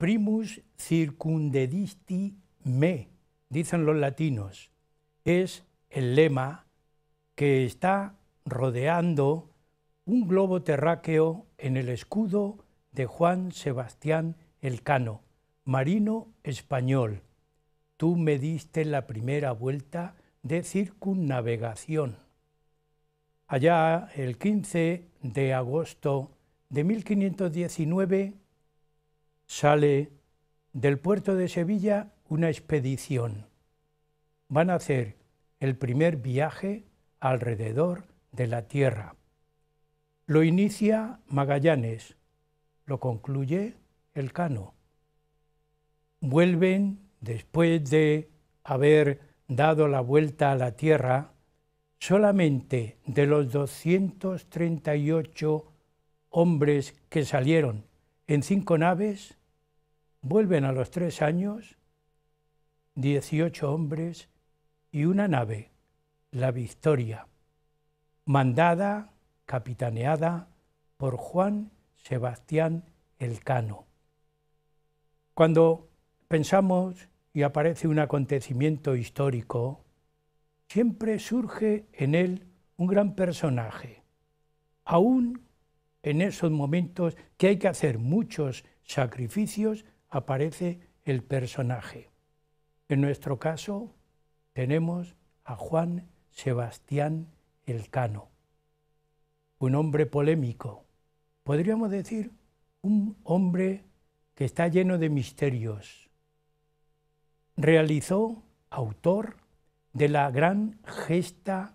primus circundedisti me, dicen los latinos, es el lema que está rodeando un globo terráqueo en el escudo de Juan Sebastián Elcano, marino español. Tú me diste la primera vuelta de circunnavegación. Allá el 15 de agosto de 1519 sale del puerto de Sevilla una expedición. Van a hacer el primer viaje alrededor de la Tierra. Lo inicia Magallanes, lo concluye el Cano. Vuelven, después de haber dado la vuelta a la Tierra, solamente de los 238 hombres que salieron en cinco naves, Vuelven a los tres años 18 hombres y una nave, la Victoria, mandada, capitaneada por Juan Sebastián Elcano. Cuando pensamos y aparece un acontecimiento histórico, siempre surge en él un gran personaje, aún en esos momentos que hay que hacer muchos sacrificios aparece el personaje. En nuestro caso tenemos a Juan Sebastián Elcano, un hombre polémico, podríamos decir un hombre que está lleno de misterios. Realizó, autor, de la gran gesta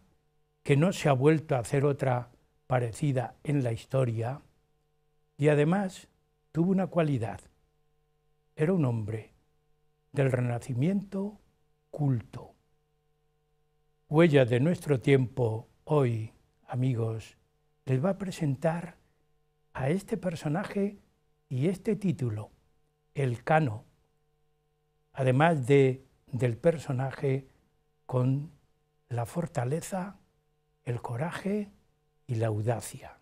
que no se ha vuelto a hacer otra parecida en la historia, y además tuvo una cualidad, era un hombre del renacimiento culto. Huella de nuestro tiempo hoy, amigos, les va a presentar a este personaje y este título, el cano, además del personaje con la fortaleza, el coraje y la audacia.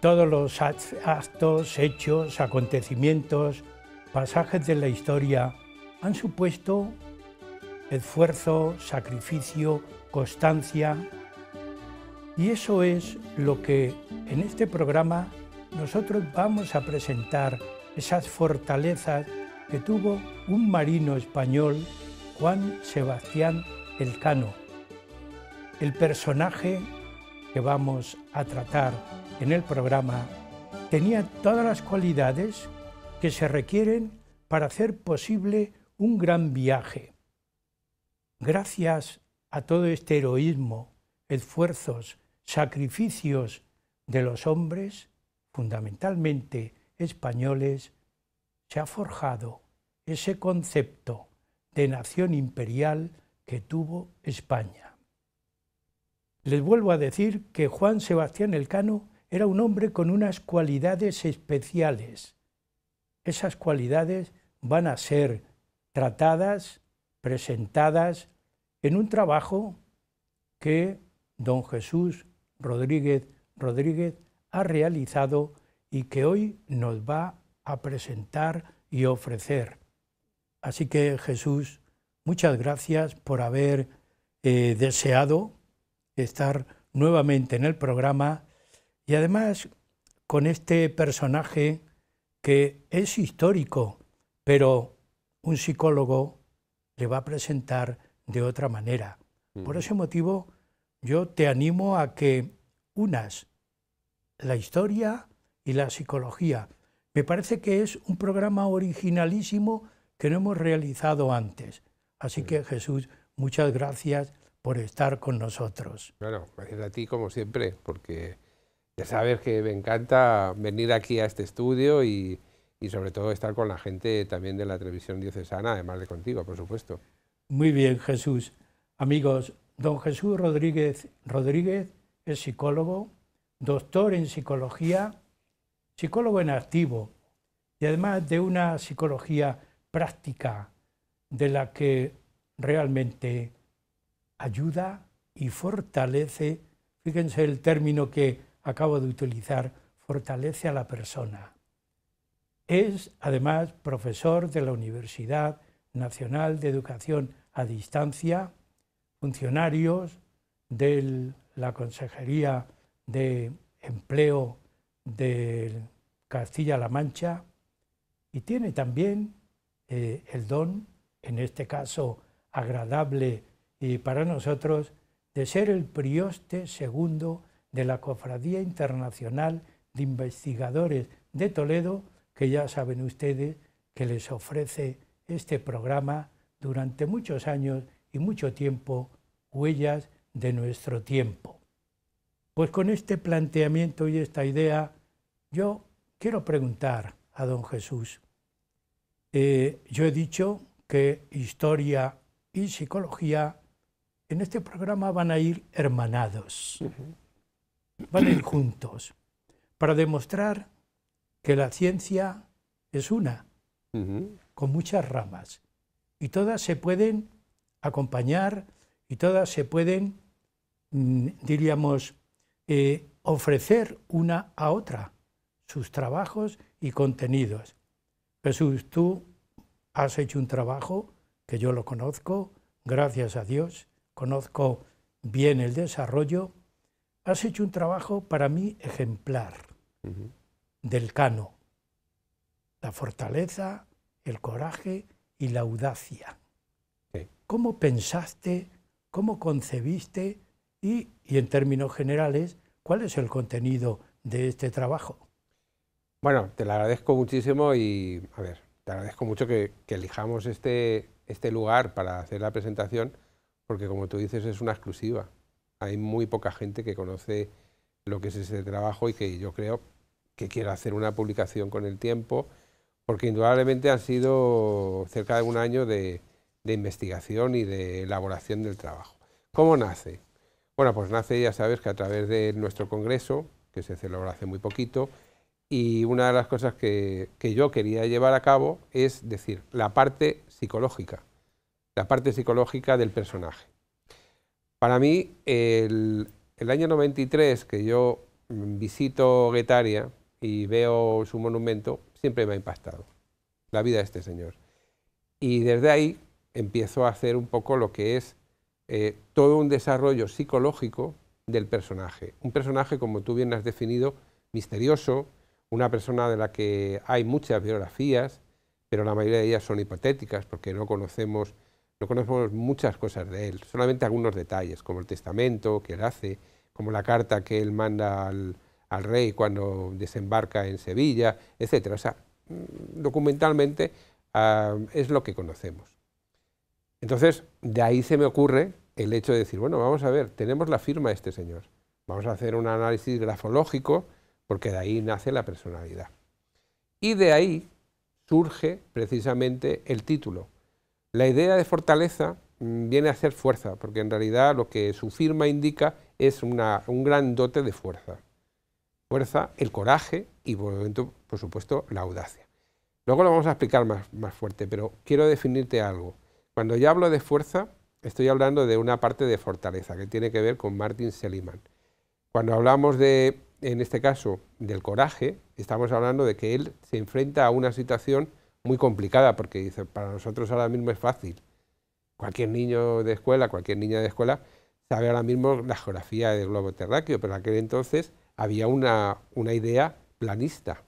todos los actos, hechos, acontecimientos, pasajes de la historia han supuesto esfuerzo, sacrificio, constancia. Y eso es lo que en este programa nosotros vamos a presentar, esas fortalezas que tuvo un marino español, Juan Sebastián Elcano. El personaje que vamos a tratar en el programa tenía todas las cualidades que se requieren para hacer posible un gran viaje. Gracias a todo este heroísmo, esfuerzos, sacrificios de los hombres, fundamentalmente españoles, se ha forjado ese concepto de nación imperial que tuvo España. Les vuelvo a decir que Juan Sebastián Elcano era un hombre con unas cualidades especiales. Esas cualidades van a ser tratadas, presentadas en un trabajo que don Jesús Rodríguez Rodríguez ha realizado y que hoy nos va a presentar y ofrecer. Así que Jesús, muchas gracias por haber eh, deseado estar nuevamente en el programa y además, con este personaje que es histórico, pero un psicólogo le va a presentar de otra manera. Por ese motivo, yo te animo a que unas la historia y la psicología. Me parece que es un programa originalísimo que no hemos realizado antes. Así que Jesús, muchas gracias por estar con nosotros. Claro, gracias a ti como siempre, porque ya sabes que me encanta venir aquí a este estudio y, sobre todo estar con la gente también de la televisión diocesana, además de contigo, por supuesto. Muy bien, Jesús. Amigos, don Jesús Rodríguez Rodríguez es psicólogo, doctor en psicología, psicólogo en activo y además de una psicología práctica de la que realmente ayuda y fortalece, fíjense el término que acabo de utilizar fortalece a la persona. Es, además, profesor de la Universidad Nacional de Educación a Distancia, funcionarios de la Consejería de Empleo de Castilla-La Mancha y tiene también eh, el don, en este caso agradable y para nosotros, de ser el prioste segundo de la Cofradía Internacional de Investigadores de Toledo, que ya saben ustedes que les ofrece este programa durante muchos años y mucho tiempo, Huellas de nuestro tiempo. Pues con este planteamiento y esta idea, yo quiero preguntar a don Jesús. Eh, yo he dicho que historia y psicología en este programa van a ir hermanados van a ir juntos para demostrar que la ciencia es una, con muchas ramas, y todas se pueden acompañar y todas se pueden, mm, diríamos, eh, ofrecer una a otra sus trabajos y contenidos. Jesús, tú has hecho un trabajo que yo lo conozco, gracias a Dios, conozco bien el desarrollo, has hecho un trabajo para mí ejemplar del cano, la fortaleza, el coraje y la audacia. ¿Cómo pensaste, cómo concebiste y, en términos generales, cuál es el contenido de este trabajo? Bueno, te lo agradezco muchísimo y, a ver, te agradezco mucho que, que elijamos este, este lugar para hacer la presentación, porque como tú dices, es una exclusiva hay muy poca gente que conoce lo que es ese trabajo y que yo creo que quiera hacer una publicación con el tiempo, porque indudablemente han sido cerca de un año de, investigación y de elaboración del trabajo. ¿Cómo nace? Bueno, pues nace, ya sabes, que a través de nuestro congreso, que se celebró hace muy poquito, y una de las cosas que, yo quería llevar a cabo es decir, la parte psicológica, la parte psicológica del personaje. Para mí, el, año 93 que yo visito Guetaria y veo su monumento, siempre me ha impactado la vida de este señor. Y desde ahí empiezo a hacer un poco lo que es eh, todo un desarrollo psicológico del personaje. Un personaje, como tú bien has definido, misterioso, una persona de la que hay muchas biografías, pero la mayoría de ellas son hipotéticas porque no conocemos no conocemos muchas cosas de él, solamente algunos detalles, como el testamento que él hace, como la carta que él manda al, rey cuando desembarca en Sevilla, etc. O sea, mm, documentalmente ah, es lo que conocemos. Entonces, de ahí se me ocurre el hecho de decir, bueno, vamos a ver, tenemos la firma de este señor, vamos a hacer un análisis grafológico, porque de ahí nace la personalidad. Y de ahí surge precisamente el título, la idea de fortaleza mm, viene a ser fuerza, porque en realidad lo que su firma indica es un gran dote de fuerza. Fuerza, el coraje y, por, supuesto, la audacia. Luego lo vamos a explicar más, fuerte, pero quiero definirte algo. Cuando yo hablo de fuerza, estoy hablando de una parte de fortaleza que tiene que ver con Martin Seligman. Cuando hablamos de, en este caso, del coraje, estamos hablando de que él se enfrenta a una situación muy complicada, porque dice, para nosotros ahora mismo es fácil. Cualquier niño de escuela, cualquier niña de escuela, sabe ahora mismo la geografía del globo terráqueo, pero aquel entonces había una, una idea planista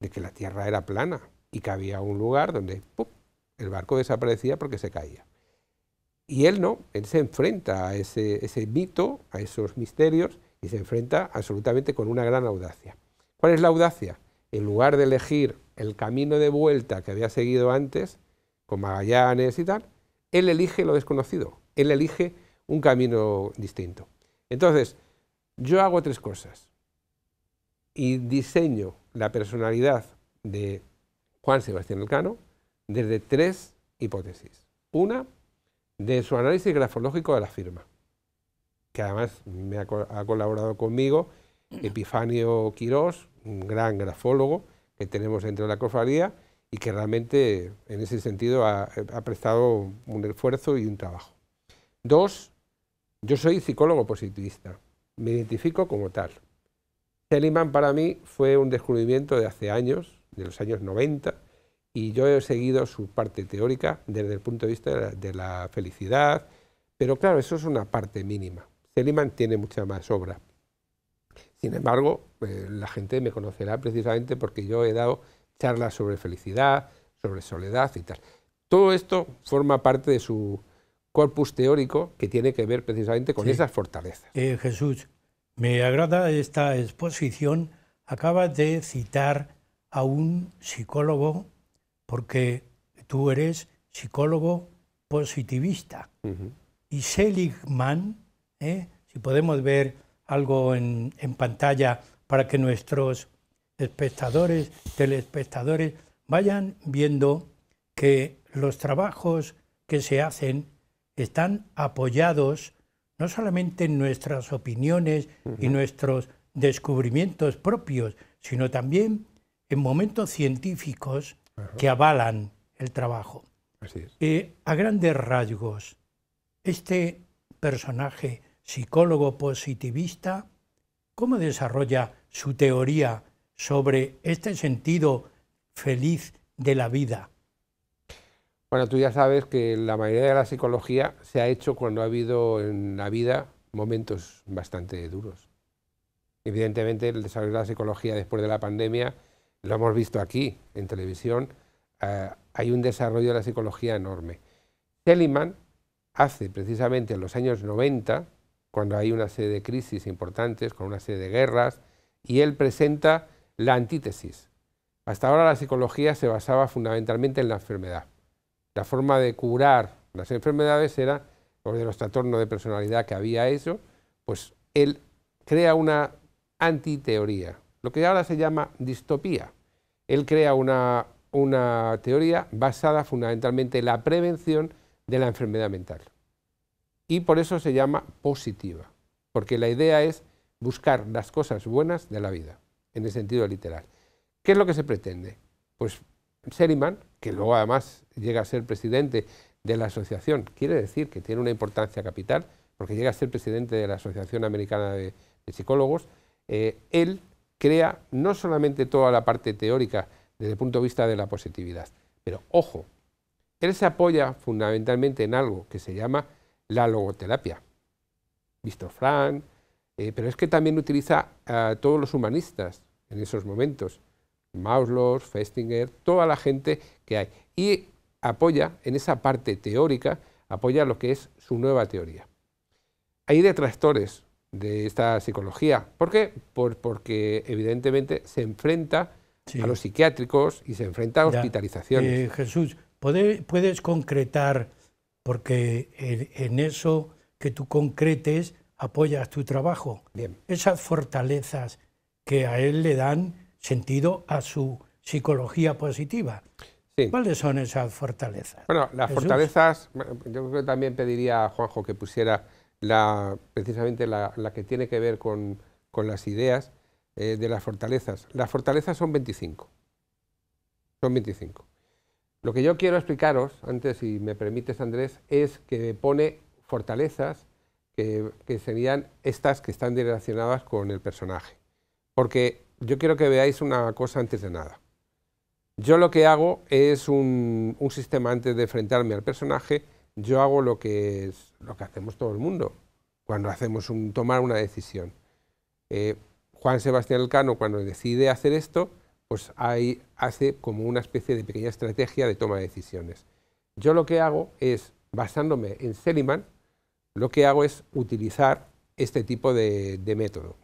de que la Tierra era plana y que había un lugar donde el barco desaparecía porque se caía. Y él no, él se enfrenta a ese, ese mito, a esos misterios, y se enfrenta absolutamente con una gran audacia. ¿Cuál es la audacia? En lugar de elegir el camino de vuelta que había seguido antes, con Magallanes y tal, él elige lo desconocido, él elige un camino distinto. Entonces, yo hago tres cosas y diseño la personalidad de Juan Sebastián Elcano desde tres hipótesis. Una, de su análisis grafológico de la firma, que además me ha colaborado conmigo mm. Epifanio Quirós, un gran grafólogo, que tenemos dentro de la cofradía y que realmente en ese sentido ha, prestado un esfuerzo y un trabajo. Dos, yo soy psicólogo positivista, me identifico como tal. Seligman para mí fue un descubrimiento de hace años, de los años 90, y yo he seguido su parte teórica desde el punto de vista de la, felicidad, pero claro, eso es una parte mínima. Seligman tiene mucha más obra. Sin embargo, eh, la gente me conocerá precisamente porque yo he dado charlas sobre felicidad, sobre soledad y tal. Todo esto forma parte de su corpus teórico que tiene que ver precisamente con esas fortalezas. Eh, Jesús, me agrada esta exposición. Acabas de citar a un psicólogo porque tú eres psicólogo positivista. Y Seligman, eh, si podemos ver algo en, pantalla para que nuestros espectadores, telespectadores, vayan viendo que los trabajos que se hacen están apoyados no solamente en nuestras opiniones y nuestros descubrimientos propios, sino también en momentos científicos que avalan el trabajo. Así eh, a grandes rasgos, este personaje psicólogo positivista, ¿cómo desarrolla su teoría sobre este sentido feliz de la vida? Bueno, tú ya sabes que la mayoría de la psicología se ha hecho cuando ha habido en la vida momentos bastante duros. Evidentemente, el desarrollo de la psicología después de la pandemia, lo hemos visto aquí en televisión, eh, hay un desarrollo de la psicología enorme. Seligman hace precisamente en los años 90 cuando hay una serie de crisis importantes, con una serie de guerras, y él presenta la antítesis. Hasta ahora la psicología se basaba fundamentalmente en la enfermedad. La forma de curar las enfermedades era, por los trastornos de personalidad que había eso, pues él crea una antiteoría, lo que ahora se llama distopía. Él crea una teoría basada fundamentalmente en la prevención de la enfermedad mental y por eso se llama positiva, porque la idea es buscar las cosas buenas de la vida, en el sentido literal. ¿Qué es lo que se pretende? Pues Seliman, que luego además llega a ser presidente de la asociación, quiere decir que tiene una importancia capital, porque llega a ser presidente de la Asociación Americana de, Psicólogos, eh, él crea no solamente toda la parte teórica desde el punto de vista de la positividad, pero ojo, él se apoya fundamentalmente en algo que se llama la logoterapia. Visto Frank, eh, pero es que también utiliza a todos los humanistas en esos momentos. Mauslow, Festinger, toda la gente que hay. Y apoya en esa parte teórica, apoya lo que es su nueva teoría. Hay detractores de esta psicología. ¿Por qué? Por, porque evidentemente se enfrenta a los psiquiátricos y se enfrenta a hospitalizaciones. Eh, Jesús, ¿puedes concretar porque en eso que tú concretes apoyas tu trabajo. Bien. Esas fortalezas que a él le dan sentido a su psicología positiva. ¿Cuáles son esas fortalezas? Bueno, las fortalezas, yo también pediría a Juanjo que pusiera la, precisamente la, que tiene que ver con, las ideas eh, de las fortalezas. Las fortalezas son 25. Son 25. Lo que yo quiero explicaros, antes, si me permites, Andrés, es que pone fortalezas que, serían estas que están relacionadas con el personaje. Porque yo quiero que veáis una cosa antes de nada. Yo lo que hago es un, sistema antes de enfrentarme al personaje, yo hago lo que, es, lo que hacemos todo el mundo cuando hacemos un, tomar una decisión. Eh, Juan Sebastián Elcano, cuando decide hacer esto, pues ahí hace como una especie de pequeña estrategia de toma de decisiones. Yo lo que hago es, basándome en Seliman, lo que hago es utilizar este tipo de, método,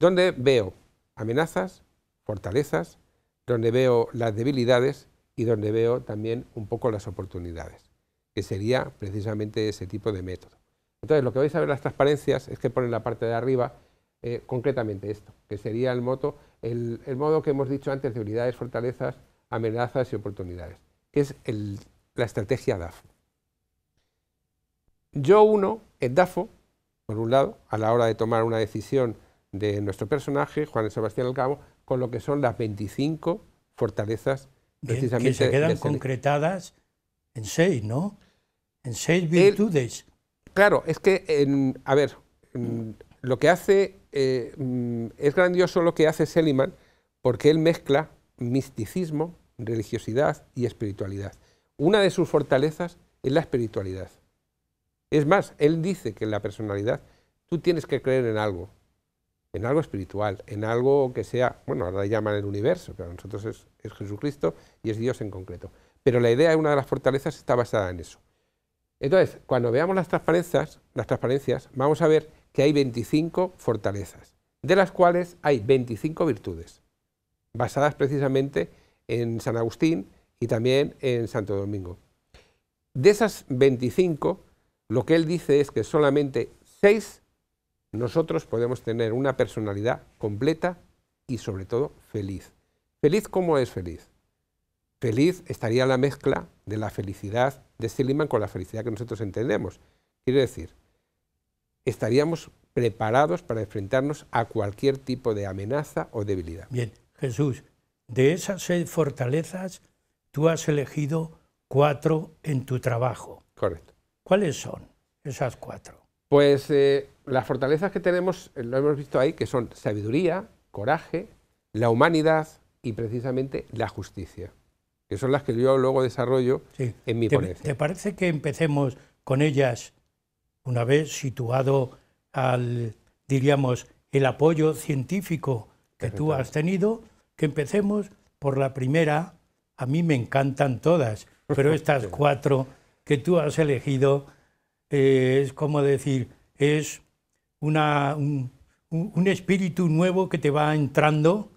donde veo amenazas, fortalezas, donde veo las debilidades y donde veo también un poco las oportunidades, que sería precisamente ese tipo de método. Entonces, lo que vais a ver en las transparencias es que pone en la parte de arriba eh, concretamente esto, que sería el moto el, modo que hemos dicho antes de unidades, fortalezas, amenazas y oportunidades, que es la estrategia DAFO. Yo uno en DAFO, por un lado, a la hora de tomar una decisión de nuestro personaje, Juan Sebastián Alcabo, con lo que son las 25 fortalezas precisamente. Que se quedan concretadas en seis, ¿no? En seis virtudes. claro, es que, a ver, lo que hace eh, mm, es grandioso lo que hace Seliman porque él mezcla misticismo, religiosidad y espiritualidad. Una de sus fortalezas es la espiritualidad. Es más, él dice que en la personalidad tú tienes que creer en algo, en algo espiritual, en algo que sea, bueno, ahora llaman el universo, pero para nosotros es, Jesucristo y es Dios en concreto. Pero la idea de una de las fortalezas está basada en eso. Entonces, cuando veamos las transparencias, las transparencias, vamos a ver que hay 25 fortalezas, de las cuales hay 25 virtudes, basadas precisamente en San Agustín y también en Santo Domingo. De esas 25, lo que él dice es que solamente seis nosotros podemos tener una personalidad completa y sobre todo feliz. ¿Feliz cómo es feliz? Feliz estaría la mezcla de la felicidad de silliman con la felicidad que nosotros entendemos. Quiere decir, estaríamos preparados para enfrentarnos a cualquier tipo de amenaza o debilidad. Bien, Jesús, de esas seis fortalezas, tú has elegido cuatro en tu trabajo. Correcto. ¿Cuáles son esas cuatro? Pues eh, las fortalezas que tenemos, eh, lo hemos visto ahí, que son sabiduría, coraje, la humanidad y precisamente la justicia, que son las que yo luego desarrollo en mi ponencia. ¿Te parece que empecemos con ellas una vez situado al, diríamos, el apoyo científico que tú has tenido, que empecemos por la primera. A mí me encantan todas, pero estas cuatro que tú has elegido eh, es como decir, es una, un, espíritu nuevo que te va entrando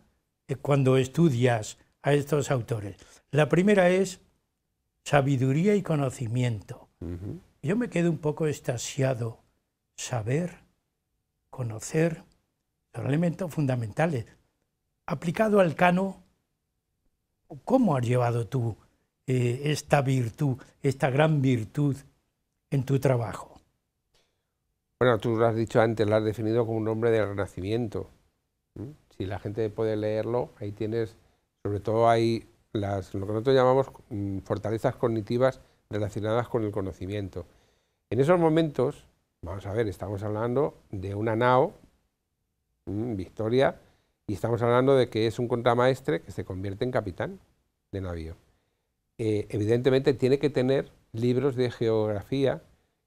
eh, cuando estudias a estos autores. La primera es sabiduría y conocimiento. Yo me quedo un poco estasiado. Saber, conocer, los elementos fundamentales. Aplicado al cano, ¿cómo has llevado tú eh, esta virtud, esta gran virtud en tu trabajo? Bueno, tú lo has dicho antes, lo has definido como un hombre del renacimiento. Si la gente puede leerlo, ahí tienes, sobre todo hay las, lo que nosotros llamamos mm, fortalezas cognitivas relacionadas con el conocimiento. En esos momentos, vamos a ver, estamos hablando de una nao, mm, Victoria, y estamos hablando de que es un contramaestre que se convierte en capitán de navío. Eh, evidentemente tiene que tener libros de geografía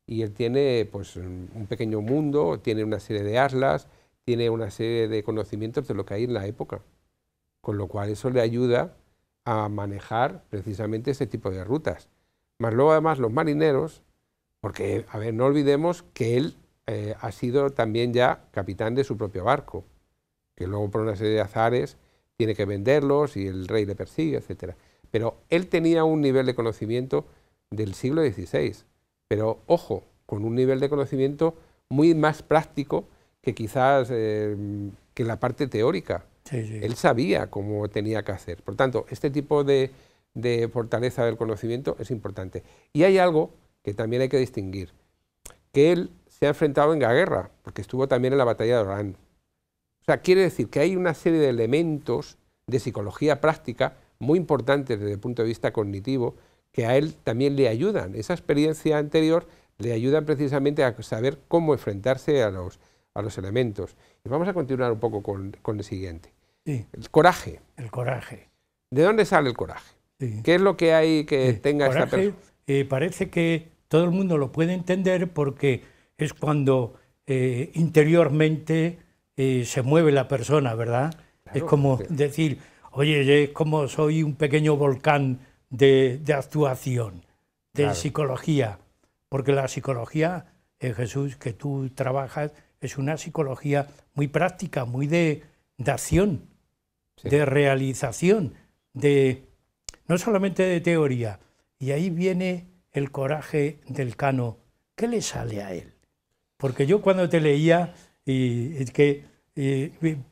y él tiene pues, un pequeño mundo, tiene una serie de atlas, tiene una serie de conocimientos de lo que hay en la época. Con lo cual eso le ayuda a manejar precisamente ese tipo de rutas. Más luego además los marineros, porque, a ver, no olvidemos que él eh, ha sido también ya capitán de su propio barco, que luego por una serie de azares tiene que venderlos y el rey le persigue, etc. Pero él tenía un nivel de conocimiento del siglo XVI, pero ojo, con un nivel de conocimiento muy más práctico que quizás eh, que la parte teórica. Él sabía cómo tenía que hacer. Por tanto, este tipo de, de fortaleza del conocimiento es importante. Y hay algo que también hay que distinguir, que él se ha enfrentado en la guerra, porque estuvo también en la batalla de Orán. O sea, quiere decir que hay una serie de elementos de psicología práctica muy importantes desde el punto de vista cognitivo que a él también le ayudan. Esa experiencia anterior le ayudan precisamente a saber cómo enfrentarse a los, a los elementos. vamos a continuar un poco con, el siguiente. El coraje. El coraje. ¿De dónde sale el coraje? ¿Qué es lo que hay que eh, tenga esta persona? Eh, parece que todo el mundo lo puede entender porque es cuando eh, interiormente se mueve la persona, ¿verdad? es como decir, oye, es como soy un pequeño volcán de, actuación, de psicología, porque la psicología, Jesús, que tú trabajas, es una psicología muy práctica, muy de acción, de realización, de no solamente de teoría. Y ahí viene el coraje del Cano. ¿Qué le sale a él? Porque yo cuando te leía, y, que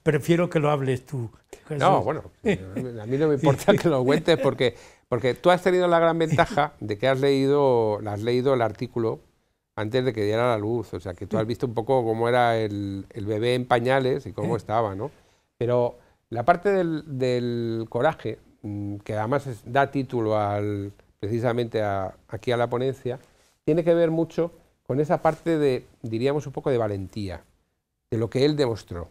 prefiero que lo hables tú. No, bueno, a mí no me importa que lo cuentes porque, porque tú has tenido la gran ventaja de que has leído, has leído el artículo antes de que diera la luz, o sea, que tú has visto un poco cómo era el, bebé en pañales y cómo eh. estaba, ¿no? Pero la parte del, del coraje, Mm, que además da título precisamente aquí a la ponencia, tiene que ver mucho con esa parte de, diríamos, un poco de valentía, de lo que él demostró.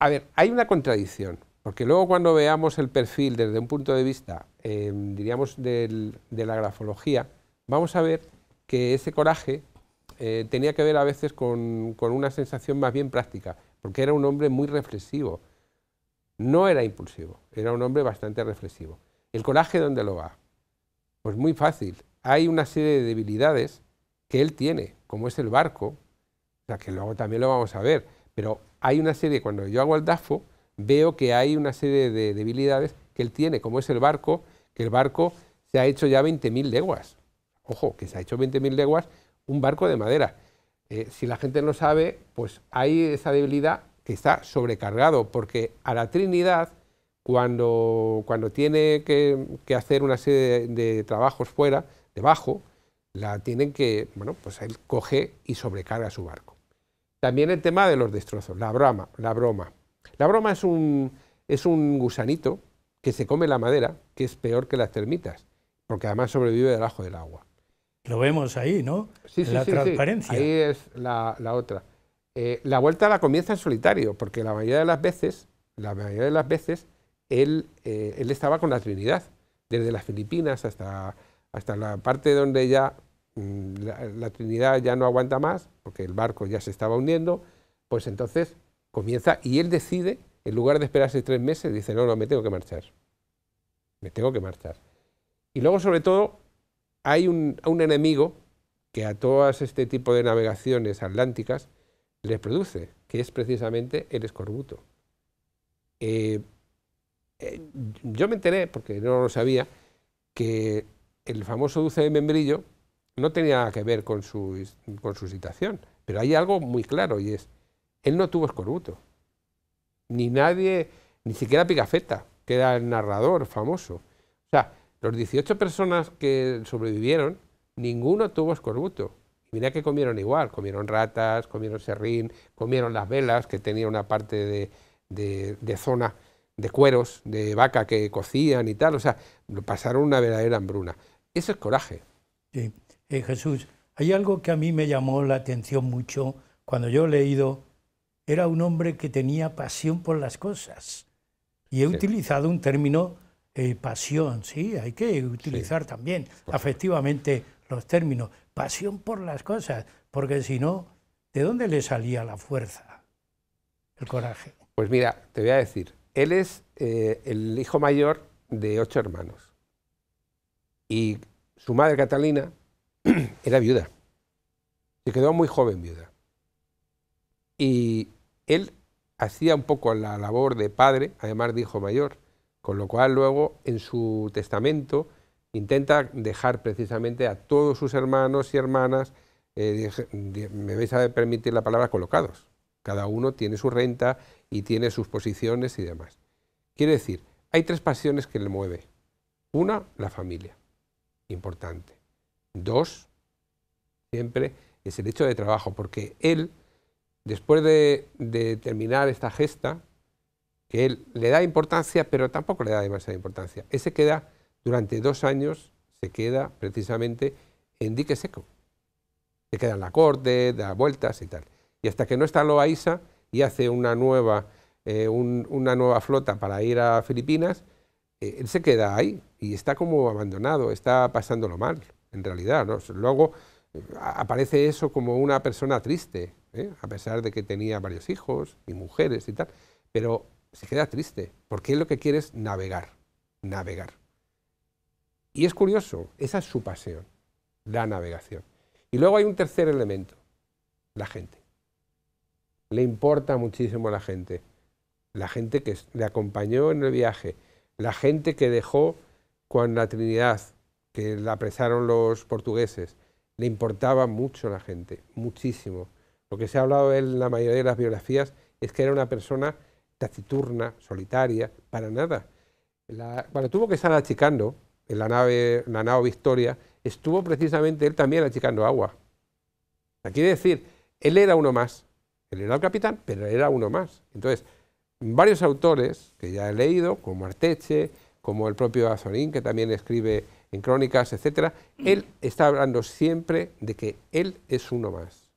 A ver, hay una contradicción, porque luego cuando veamos el perfil desde un punto de vista, em, diríamos, de la grafología, vamos a ver que ese coraje eh, tenía que ver a veces con una sensación más bien práctica, porque era un hombre muy reflexivo, no era impulsivo, era un hombre bastante reflexivo. ¿El coraje dónde lo va? Pues muy fácil. Hay una serie de debilidades que él tiene, como es el barco, o que luego también lo vamos a ver, pero hay una serie, cuando yo hago el DAFO, veo que hay una serie de debilidades que él tiene, como es el barco, que el barco se ha hecho ya 20.000 leguas. Ojo, que se ha hecho 20.000 leguas un barco de madera. Eh, si la gente no sabe, pues hay esa debilidad que está sobrecargado, porque a la Trinidad, cuando, cuando tiene que, hacer una serie de, trabajos fuera, debajo, la tienen que, bueno, pues él coge y sobrecarga su barco. También el tema de los destrozos, la broma. La broma, la broma es, un, es un gusanito que se come la madera, que es peor que las termitas, porque además sobrevive debajo del agua. Lo vemos ahí, ¿no? Sí, sí, la sí, transparencia. Ahí es la, la otra. Eh, la vuelta la comienza en solitario, porque la mayoría de las veces, la mayoría de las veces, él, eh, estaba con la Trinidad, desde las Filipinas hasta, hasta la parte donde ya mm, la, Trinidad ya no aguanta más, porque el barco ya se estaba hundiendo, pues entonces comienza y él decide, en lugar de esperarse tres meses, dice, no, no, me tengo que marchar, me tengo que marchar. Y luego, sobre todo, hay un, un enemigo que a todas este tipo de navegaciones atlánticas, le produce, que es precisamente el escorbuto. Eh, eh, yo me enteré, porque no lo sabía, que el famoso dulce de membrillo no tenía nada que ver con su, con su situación, pero hay algo muy claro y es, él no tuvo escorbuto, ni nadie, ni siquiera Pigafetta, que era el narrador famoso. O sea, los 18 personas que sobrevivieron, ninguno tuvo escorbuto. Mira que comieron igual, comieron ratas, comieron serrín, comieron las velas, que tenía una parte de, zona de cueros, de vaca que cocían y tal. O sea, pasaron una verdadera hambruna. Eso es coraje. Sí. Eh, Jesús, hay algo que a mí me llamó la atención mucho cuando yo he leído. Era un hombre que tenía pasión por las cosas. Y he utilizado un término eh, pasión, sí, hay que utilizar también, afectivamente, los términos, pasión por las cosas, porque si no, ¿de dónde le salía la fuerza, el coraje? Pues mira, te voy a decir, él es eh, el hijo mayor de ocho hermanos y su madre Catalina era viuda, se quedó muy joven viuda y él hacía un poco la labor de padre, además de hijo mayor, con lo cual luego en su testamento intenta dejar precisamente a todos sus hermanos y hermanas, eh, me vais a permitir la palabra, colocados. Cada uno tiene su renta y tiene sus posiciones y demás. Quiere decir, hay tres pasiones que le mueve. Una, la familia, importante. Dos, siempre es el hecho de trabajo, porque él, después de, de terminar esta gesta, que él le da importancia, pero tampoco le da demasiada importancia, ese queda durante dos años se queda precisamente en dique seco. Se queda en la corte, da vueltas y tal. Y hasta que no está Loaiza y hace una nueva, eh, una nueva flota para ir a Filipinas, eh, él se queda ahí y está como abandonado, está pasándolo mal, en realidad. Luego eh, aparece eso como una persona triste, a pesar de que tenía varios hijos y mujeres y tal, pero se queda triste, porque él lo que quiere es navegar, navegar. Y es curioso, esa es su pasión, la navegación. Y luego hay un tercer elemento, la gente. Le importa muchísimo a la gente, la gente que le acompañó en el viaje, la gente que dejó con la Trinidad, que la apresaron los portugueses, le importaba mucho la gente, muchísimo. Lo que se ha hablado en la mayoría de las biografías es que era una persona taciturna, solitaria, para nada. bueno, tuvo que estar achicando, en la nave, la Victoria, estuvo precisamente él también achicando agua. Quiere decir, él era uno más. Él era el capitán, pero era uno más. Entonces, varios autores que ya he leído, como Arteche, como el propio Azorín, que también escribe en crónicas, etcétera, él está hablando siempre de que él es uno más.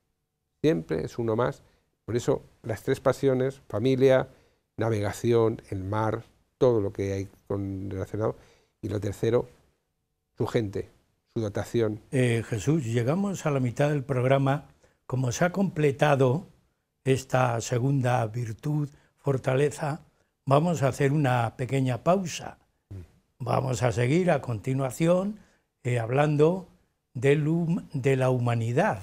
Siempre es uno más. Por eso las tres pasiones, familia, navegación, el mar, todo lo que hay relacionado, y lo tercero, su gente, su dotación. Eh, Jesús, llegamos a la mitad del programa. Como se ha completado esta segunda virtud, fortaleza, vamos a hacer una pequeña pausa. Vamos a seguir a continuación eh, hablando del de la humanidad,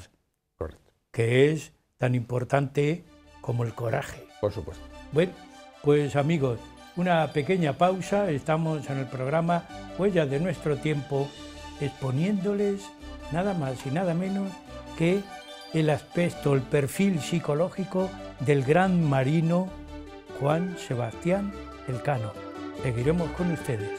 que es tan importante como el coraje. Por supuesto. Bueno, pues amigos, una pequeña pausa, estamos en el programa Huellas de nuestro tiempo, exponiéndoles nada más y nada menos que el aspecto, el perfil psicológico del gran marino Juan Sebastián Elcano. Seguiremos con ustedes.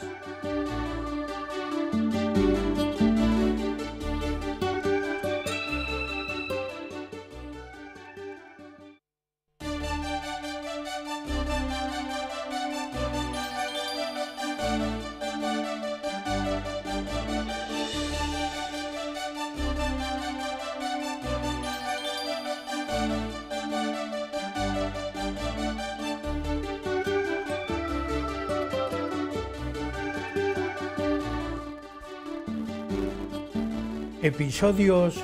Episodios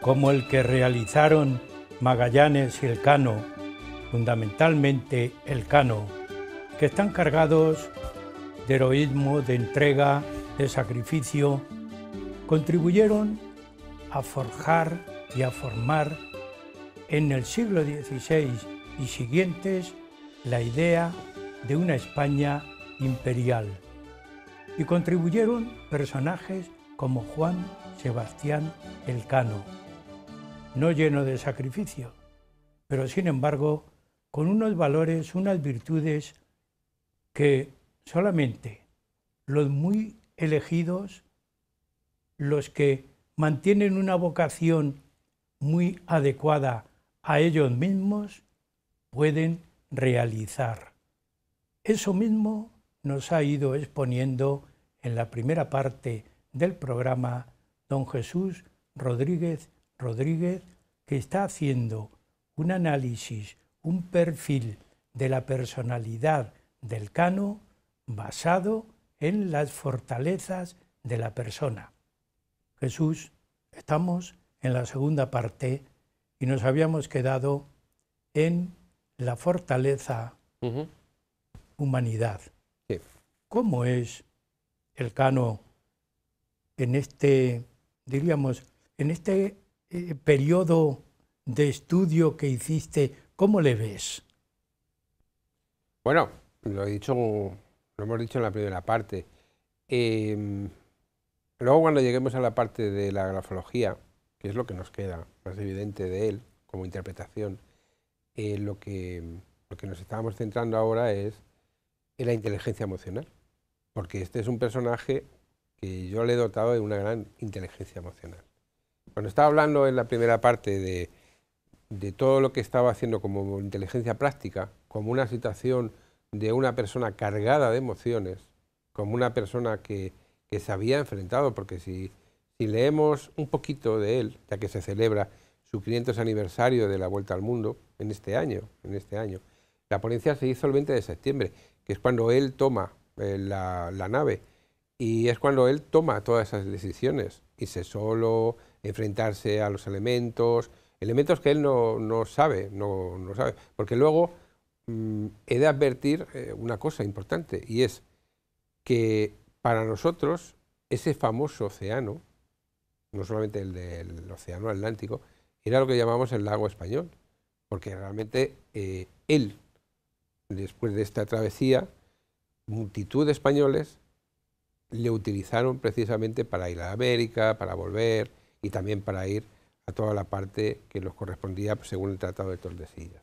como el que realizaron Magallanes y el Cano, fundamentalmente el Cano, que están cargados de heroísmo, de entrega, de sacrificio, contribuyeron a forjar y a formar en el siglo XVI y siguientes la idea de una España imperial y contribuyeron personajes como Juan Sebastián Elcano, no lleno de sacrificio, pero sin embargo con unos valores, unas virtudes que solamente los muy elegidos, los que mantienen una vocación muy adecuada a ellos mismos, pueden realizar. Eso mismo nos ha ido exponiendo en la primera parte del programa Don Jesús Rodríguez Rodríguez, que está haciendo un análisis, un perfil de la personalidad del cano basado en las fortalezas de la persona. Jesús, estamos en la segunda parte y nos habíamos quedado en la fortaleza humanidad. ¿Cómo es el cano en este, diríamos, en este eh, periodo de estudio que hiciste, ¿cómo le ves? Bueno, lo he dicho, lo hemos dicho en la primera parte. Em, luego cuando lleguemos a la parte de la grafología, que es lo que nos queda más evidente de él como interpretación, eh, lo, que, lo que nos estábamos centrando ahora es en la inteligencia emocional, porque este es un personaje que yo le he dotado de una gran inteligencia emocional. Cuando estaba hablando en la primera parte de, todo lo que estaba haciendo como inteligencia práctica, como una situación de una persona cargada de emociones, como una persona que, se había enfrentado, porque si, leemos un poquito de él, ya que se celebra su 500 aniversario de la Vuelta al Mundo en este año, en este año. La ponencia se hizo el 20 de septiembre, que es cuando él toma eh, la, nave y es cuando él toma todas esas decisiones, irse solo, enfrentarse a los elementos, elementos que él no, sabe, no, no, sabe. Porque luego mm, he de advertir eh, una cosa importante, y es que para nosotros ese famoso océano, no solamente el del océano Atlántico, era lo que llamamos el lago español, porque realmente eh, él, después de esta travesía, multitud de españoles le utilizaron precisamente para ir a América, para volver y también para ir a toda la parte que les correspondía pues, según el Tratado de Tordesillas.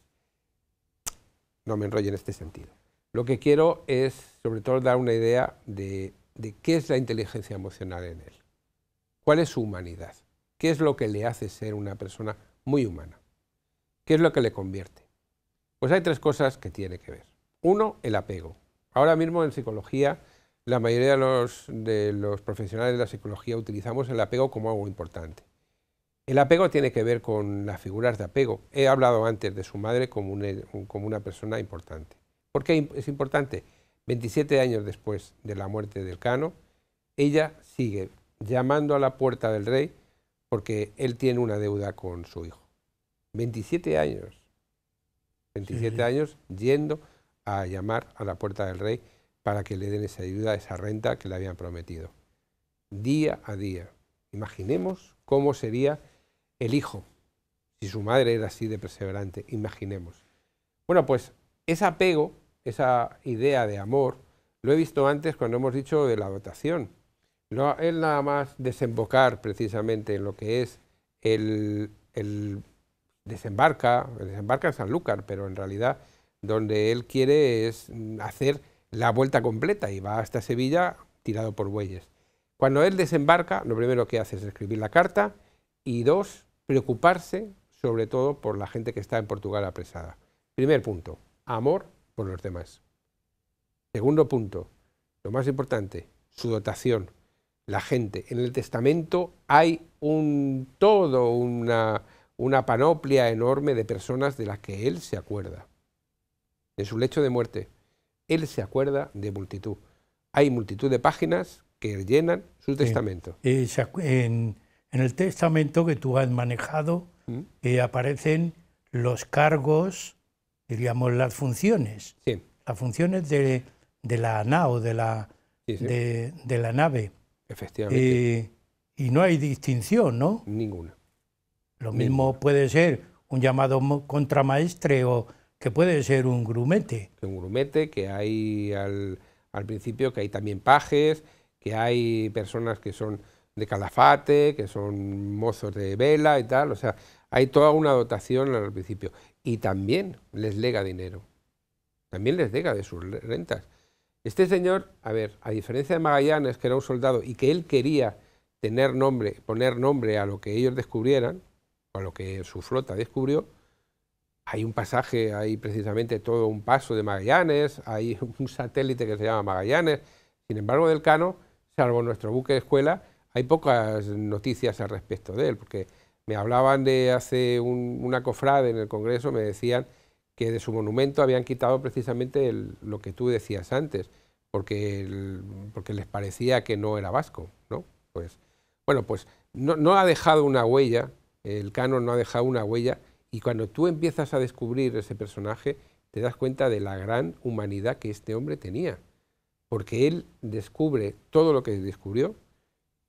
No me enrollo en este sentido. Lo que quiero es, sobre todo, dar una idea de qué es la inteligencia emocional en él. ¿Cuál es su humanidad? ¿Qué es lo que le hace ser una persona muy humana? ¿Qué es lo que le convierte? Pues hay tres cosas que tiene que ver. Uno, el apego. Ahora mismo en psicología la mayoría de los, profesionales de la psicología utilizamos el apego como algo importante. El apego tiene que ver con las figuras de apego. He hablado antes de su madre como, una persona importante. ¿Por qué es importante? 27 años después de la muerte del Cano, ella sigue llamando a la puerta del rey porque él tiene una deuda con su hijo. 27 años. 27 años yendo a llamar a la puerta del rey para que le den esa ayuda, esa renta que le habían prometido. Día a día. Imaginemos cómo sería el hijo, si su madre era así de perseverante, imaginemos. Bueno, pues ese apego, esa idea de amor, lo he visto antes cuando hemos dicho de la dotación. No es nada más desembocar precisamente en lo que es el, desembarca, desembarca en Sanlúcar, pero en realidad donde él quiere es hacer la vuelta completa y va hasta Sevilla tirado por bueyes. Cuando él desembarca, lo primero que hace es escribir la carta y dos, preocuparse sobre todo por la gente que está en Portugal apresada. Primer punto, amor por los demás. Segundo punto, lo más importante, su dotación, la gente. En el testamento hay un todo, una, una panoplia enorme de personas de las que él se acuerda. En su lecho de muerte, él se acuerda de multitud. Hay multitud de páginas que llenan su testamento. Eh, en, el testamento que tú has manejado ¿Mm? eh, aparecen los cargos, diríamos las funciones, las funciones de, la nao, de la, De, la nave. Efectivamente. Eh, y no hay distinción, ¿no? Ninguna. Lo mismo puede ser un llamado contramaestre o que puede ser un grumete. Un grumete, que hay al, principio que hay también pajes, que hay personas que son de calafate, que son mozos de vela y tal, o sea, hay toda una dotación al principio. Y también les lega dinero, también les lega de sus rentas. Este señor, a ver, a diferencia de Magallanes, que era un soldado y que él quería tener nombre, poner nombre a lo que ellos descubrieran, a lo que su flota descubrió, hay un pasaje, hay precisamente todo un paso de Magallanes, hay un satélite que se llama Magallanes. Sin embargo, del Cano, salvo nuestro buque de escuela, hay pocas noticias al respecto de él, porque me hablaban de hace una cofrada en el Congreso, me decían que de su monumento habían quitado precisamente lo que tú decías antes, porque, porque les parecía que no era vasco, ¿no? Pues, bueno, pues no, no ha dejado una huella, el Cano no ha dejado una huella y cuando tú empiezas a descubrir ese personaje, te das cuenta de la gran humanidad que este hombre tenía, porque él descubre todo lo que descubrió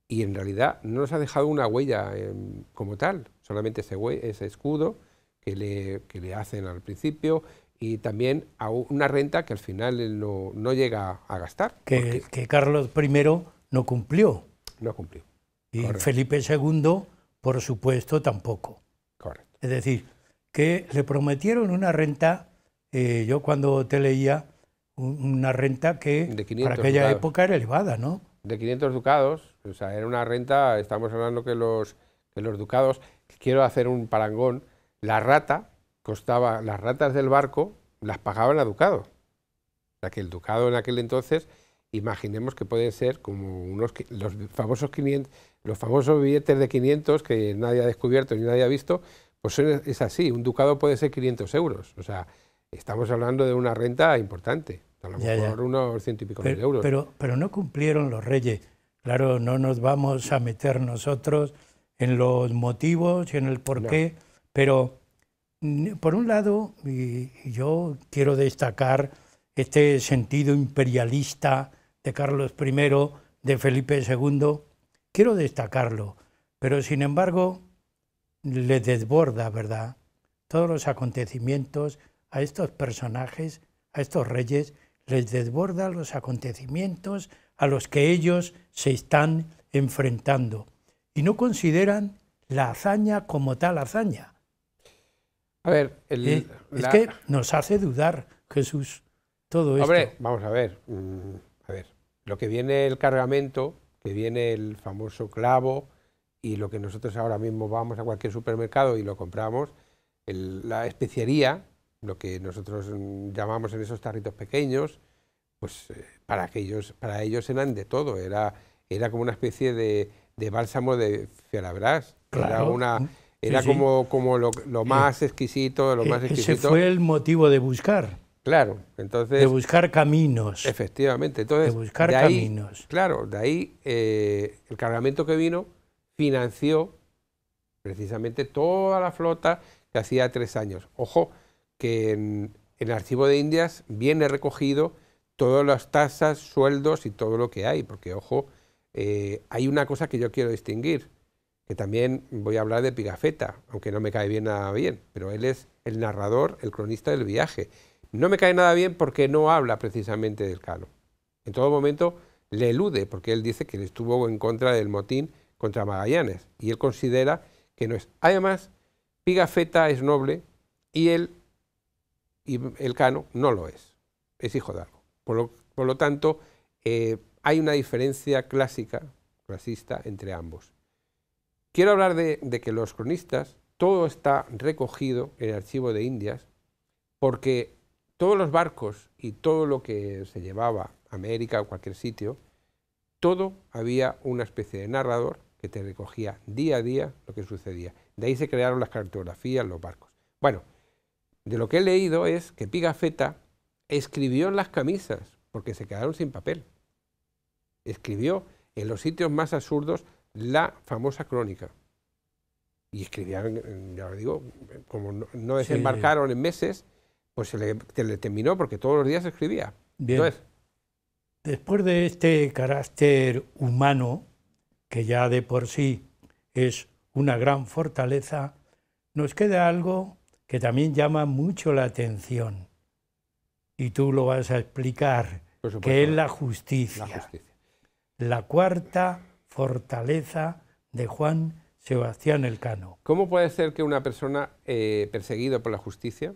y en realidad no nos ha dejado una huella em, como tal, solamente ese, ese escudo que le, hacen al principio y también una renta que al final él no, llega a gastar. Que, Carlos I no cumplió. No cumplió. Y Felipe II, por supuesto, tampoco. Correcto. Es decir, que le prometieron una renta, eh, yo cuando te leía, una renta que para aquella época era elevada, ¿no? De 500 ducados, o sea, era una renta, estamos hablando que los, los ducados, quiero hacer un parangón, la rata costaba, las ratas del barco las pagaban a ducado. O sea, que el ducado en aquel entonces, imaginemos que pueden ser como unos, los famosos 500, los famosos billetes de 500 que nadie ha descubierto ni nadie ha visto, pues es así, un ducado puede ser 500 euros. O sea, estamos hablando de una renta importante, a lo mejor unos ciento y pico pero, mil euros. Pero, no cumplieron los reyes. Claro, no nos vamos a meter nosotros en los motivos y en el porqué, qué, pero mm, por un lado, yo quiero destacar este sentido imperialista de Carlos I, de Felipe II, quiero destacarlo, pero sin embargo, le desborda, ¿verdad? Todos los acontecimientos a estos personajes, a estos reyes, les desborda los acontecimientos a los que ellos se están enfrentando y no consideran la hazaña como tal hazaña. A ver, el, eh, es que nos hace dudar Jesús todo vamos a ver, mm, a ver, lo que viene el cargamento, que viene el famoso clavo, y lo que nosotros ahora mismo vamos a cualquier supermercado y lo compramos, la especiería, lo que nosotros llamamos en esos tarritos pequeños, pues eh, para, aquellos, para ellos eran de todo, era, era como una especie de, de bálsamo de fialabrás, era una... Era como, como lo, eh, más exquisito, lo eh, más exquisito. Ese fue el motivo de buscar. Claro, entonces... De buscar caminos. Efectivamente, entonces... De buscar caminos. Claro, de ahí el cargamento que vino financió precisamente toda la flota que hacía tres años. Ojo, que en, el Archivo de Indias viene recogido todas las tasas, sueldos y todo lo que hay, porque ojo, eh, hay una cosa que yo quiero distinguir, que también voy a hablar de Pigafetta, aunque no me cae bien nada bien, pero él es el narrador, el cronista del viaje. No me cae nada bien porque no habla precisamente del calo. En todo momento le elude, porque él dice que él estuvo en contra del motín contra Magallanes y él considera que no es. Además, Pigafetta es noble y él, y el Cano, no lo es, es hijo de algo. Por lo, tanto, eh, hay una diferencia clásica, clasista, entre ambos. Quiero hablar de, de que los cronistas, todo está recogido en el archivo de Indias, porque todos los barcos y todo lo que se llevaba a América o cualquier sitio, todo había una especie de narrador que te recogía día a día lo que sucedía. De ahí se crearon las cartografías, los barcos. Bueno, de lo que he leído es que Pigafetta escribió en las camisas, porque se quedaron sin papel. Escribió en los sitios más absurdos la famosa crónica. Y escribían, ya lo digo, como no, desembarcaron en meses, pues se le, terminó porque todos los días escribía. Después de este carácter humano que ya de por sí es una gran fortaleza, nos queda algo que también llama mucho la atención. Y tú lo vas a explicar, que es la justicia. La cuarta fortaleza de Juan Sebastián Elcano. ¿Cómo puede ser que una persona eh, perseguida por la justicia,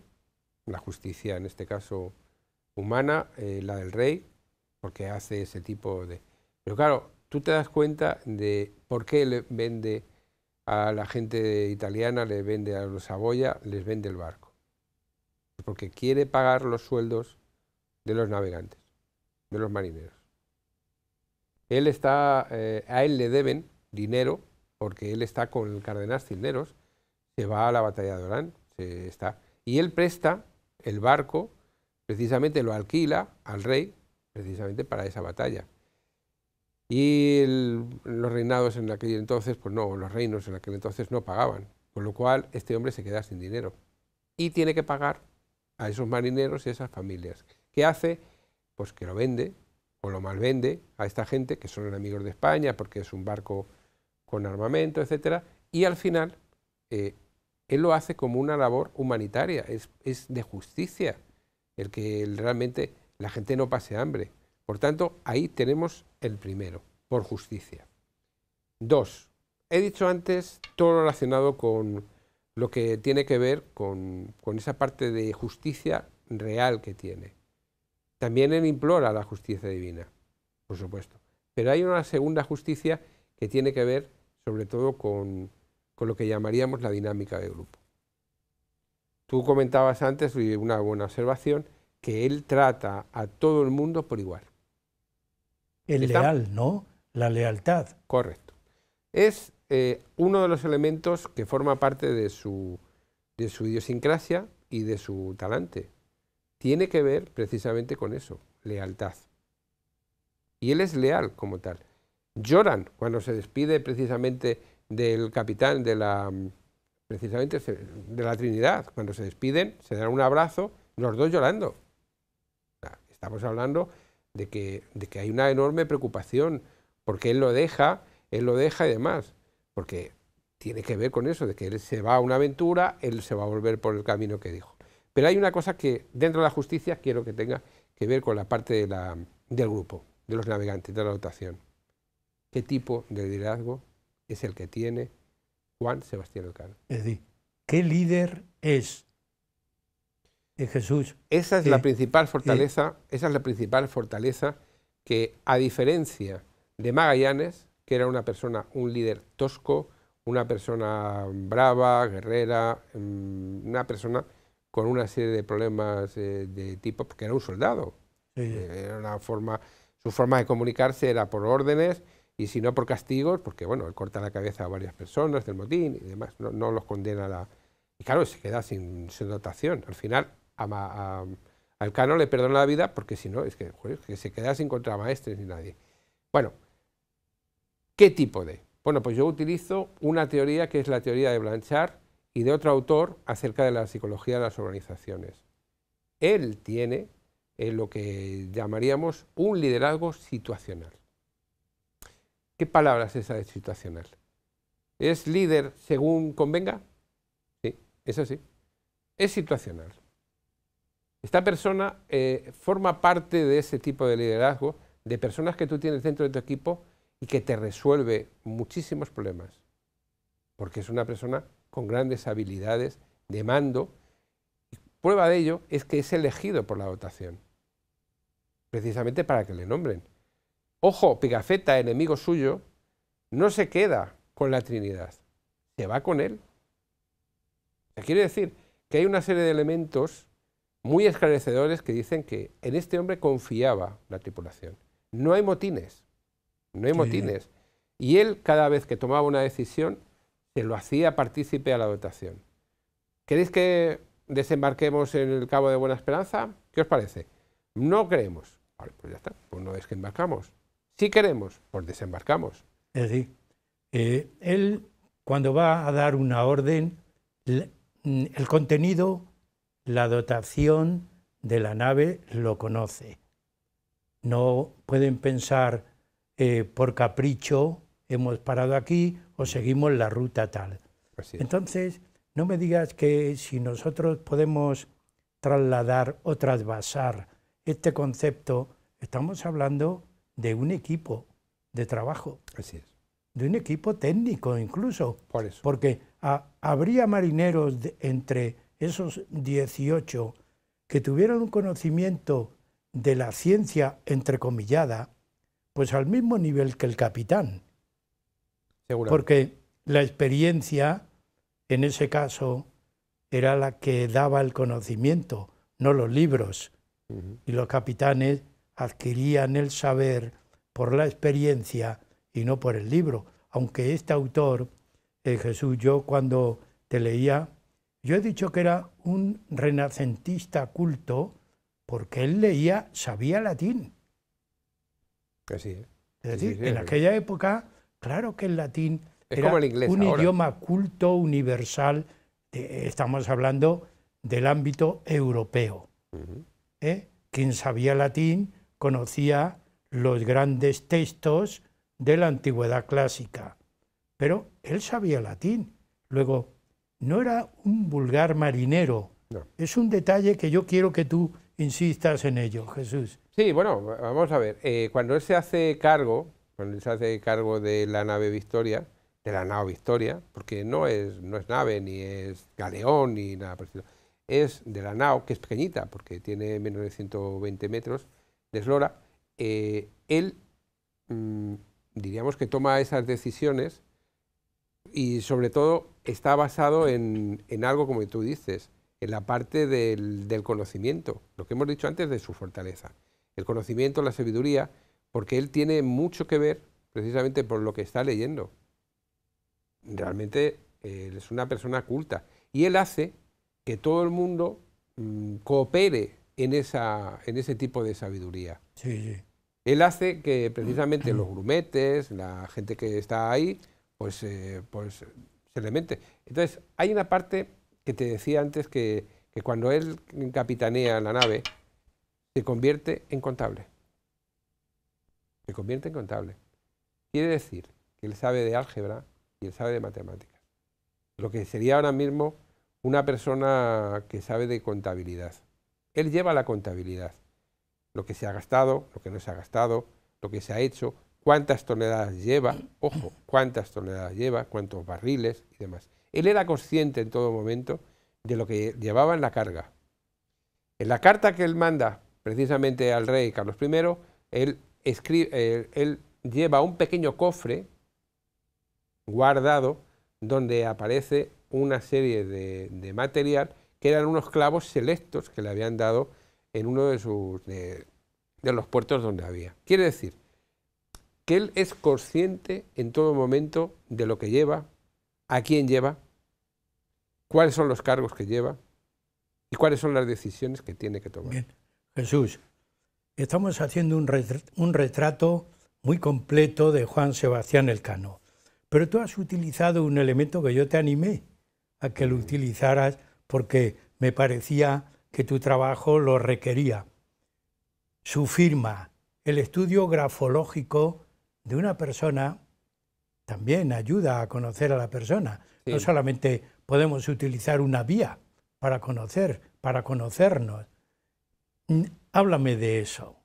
la justicia en este caso humana, eh, la del rey, porque hace ese tipo de... Pero claro, tú te das cuenta de por qué le vende a la gente italiana, le vende a los Saboya, les vende el barco. Porque quiere pagar los sueldos de los navegantes, de los marineros. Él está, eh, a él le deben dinero porque él está con el cardenal Cisneros, se va a la batalla de Orán, se está, y él presta el barco, precisamente lo alquila al rey, precisamente para esa batalla y los reinados en aquel entonces, pues no, los reinos en aquel entonces no pagaban, con lo cual este hombre se queda sin dinero y tiene que pagar a esos marineros y a esas familias. ¿Qué hace? Pues que lo vende o lo malvende a esta gente que son enemigos de España porque es un barco con armamento, etcétera, y al final eh, él lo hace como una labor humanitaria, es de justicia, el que realmente la gente no pase hambre. Por tanto, ahí tenemos el primero, por justicia. Dos, he dicho antes todo relacionado con lo que tiene que ver con, esa parte de justicia real que tiene. También él implora la justicia divina, por supuesto. Pero hay una segunda justicia que tiene que ver sobre todo con, con lo que llamaríamos la dinámica de grupo. Tú comentabas antes, una buena observación, que él trata a todo el mundo por igual. El leal, ¿no? La lealtad. Correcto. Es eh, uno de los elementos que forma parte de su, de su idiosincrasia y de su talante. Tiene que ver precisamente con eso, lealtad. Y él es leal como tal. Lloran cuando se despide precisamente del capitán de la, precisamente de la Trinidad. Cuando se despiden, se dan un abrazo, los dos llorando. Estamos hablando de que, de que hay una enorme preocupación, porque él lo deja, él lo deja y demás, porque tiene que ver con eso, de que él se va a una aventura, él se va a volver por el camino que dijo. Pero hay una cosa que dentro de la justicia quiero que tenga que ver con la parte de la, del grupo, de los navegantes, de la dotación. ¿Qué tipo de liderazgo es el que tiene Juan Sebastián Elcano? Es decir, ¿qué líder es esa es la eh, principal eh, fortaleza, esa es la principal fortaleza que, a diferencia de Magallanes, que era una persona, un líder tosco, una persona mm, brava, guerrera, mm, una persona con una serie de problemas eh, de tipo, porque era un soldado. Era una forma, su forma de comunicarse era por órdenes y si no por castigos, porque bueno, corta la cabeza a varias personas del motín y demás, no, los condena la... Y claro, se queda sin dotación. Al final, ¿Alcano a, le perdona la vida porque si no, es que, que se queda sin contra maestres ni nadie. Bueno, ¿qué tipo de? Bueno, pues yo utilizo una teoría que es la teoría de Blanchard y de otro autor acerca de la psicología de las organizaciones. Él tiene eh, lo que llamaríamos un liderazgo situacional. ¿Qué palabras es esa de situacional? ¿Es líder según convenga? Sí, es así. Es situacional. Esta persona eh, forma parte de ese tipo de liderazgo, de personas que tú tienes dentro de tu equipo y que te resuelve muchísimos problemas, porque es una persona con grandes habilidades de mando. prueba de ello es que es elegido por la votación, precisamente para que le nombren. Ojo, Pigafetta, enemigo suyo, no se queda con la Trinidad, se va con él. quiere decir que hay una serie de elementos muy esclarecedores que dicen que en este hombre confiaba la tripulación. No hay motines, no hay motines. Y él cada vez que tomaba una decisión se lo hacía partícipe a la dotación. ¿Queréis que desembarquemos en el Cabo de Buena Esperanza? ¿Qué os parece? No creemos. Vale, pues ya está, pues no es que embarcamos. Si queremos, pues desembarcamos. Es decir, él cuando va a dar una orden, mm, el contenido la dotación de la nave lo conoce. No pueden pensar eh, por capricho, hemos parado aquí o seguimos la ruta tal. Entonces, no me digas que si nosotros podemos trasladar o trasvasar este concepto, estamos hablando de un equipo de trabajo. De un equipo técnico incluso. Porque ah, habría marineros entre esos 18 que tuvieron un conocimiento de la ciencia entrecomillada, pues al mismo nivel que el capitán. Porque la experiencia, en ese caso, era la que daba el conocimiento, no los libros. Y los capitanes adquirían el saber por la experiencia y no por el libro. Aunque este autor, eh, Jesús, yo cuando te leía, yo he dicho que era un renacentista culto porque él leía, sabía latín. ¿eh? es. decir, en aquella época, claro que el latín era un idioma culto, universal, estamos hablando del ámbito europeo. ¿Eh? Quien sabía latín conocía los grandes textos de la antigüedad clásica, pero él sabía latín. Luego, no era un vulgar marinero. Es un detalle que yo quiero que tú insistas en ello, Jesús. Sí, bueno, vamos a ver. Eh, cuando él se hace cargo, cuando se hace cargo de la nave Victoria, de la nao Victoria, porque no es, no es nave, ni es galeón, ni nada parecido, es de la nao, que es pequeñita, porque tiene menos de 120 metros de eslora, eh, él, mm, diríamos que toma esas decisiones y sobre todo está basado en, algo como tú dices, en la parte del, conocimiento, lo que hemos dicho antes de su fortaleza. El conocimiento, la sabiduría, porque él tiene mucho que ver precisamente por lo que está leyendo. Realmente es una persona culta y él hace que todo el mundo mm, coopere en, en ese tipo de sabiduría. Sí, Él hace que precisamente los grumetes, la gente que está ahí, pues, eh, pues se le Entonces, hay una parte que te decía antes que, que cuando él capitanea la nave, se convierte en contable. Se convierte en contable. Quiere decir que él sabe de álgebra y él sabe de matemáticas. Lo que sería ahora mismo una persona que sabe de contabilidad. Él lleva la contabilidad. Lo que se ha gastado, lo que no se ha gastado, lo que se ha hecho, cuántas toneladas lleva, ojo, cuántas toneladas lleva, cuántos barriles y demás. Él era consciente en todo momento de lo que llevaba en la carga. En la carta que él manda precisamente al rey Carlos I, él, escribe, eh, él, lleva un pequeño cofre guardado donde aparece una serie de, material que eran unos clavos selectos que le habían dado en uno de, sus, de los puertos donde había. Quiere decir que él es consciente en todo momento de lo que lleva, a quién lleva, cuáles son los cargos que lleva y cuáles son las decisiones que tiene que tomar. Jesús, estamos haciendo un, retrato, un retrato muy completo de Juan Sebastián Elcano, pero tú has utilizado un elemento que yo te animé a que lo utilizaras porque me parecía que tu trabajo lo requería. Su firma, el estudio grafológico de una persona también ayuda a conocer a la persona. No solamente podemos utilizar una vía para conocer, para conocernos. Mm, háblame de eso,